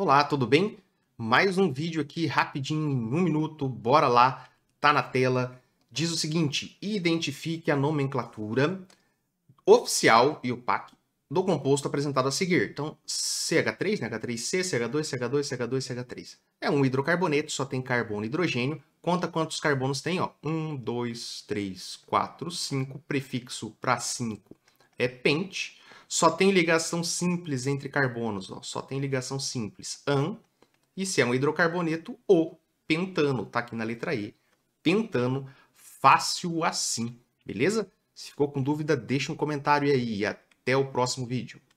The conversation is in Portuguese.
Olá, tudo bem? Mais um vídeo aqui rapidinho, em um minuto, bora lá, tá na tela. Diz o seguinte: identifique a nomenclatura oficial e o PAC do composto apresentado a seguir. Então, ch 3 h NH3C, CH2, CH2, CH2, CH3. É um hidrocarboneto, só tem carbono e hidrogênio. Conta quantos carbonos tem, ó. 1, 2, 3, 4, 5. Prefixo para 5 é pente só tem ligação simples entre carbonos, ó. só tem ligação simples. An, e se é um hidrocarboneto, o pentano, tá aqui na letra E. Pentano, fácil assim, beleza? Se ficou com dúvida, deixa um comentário aí e até o próximo vídeo.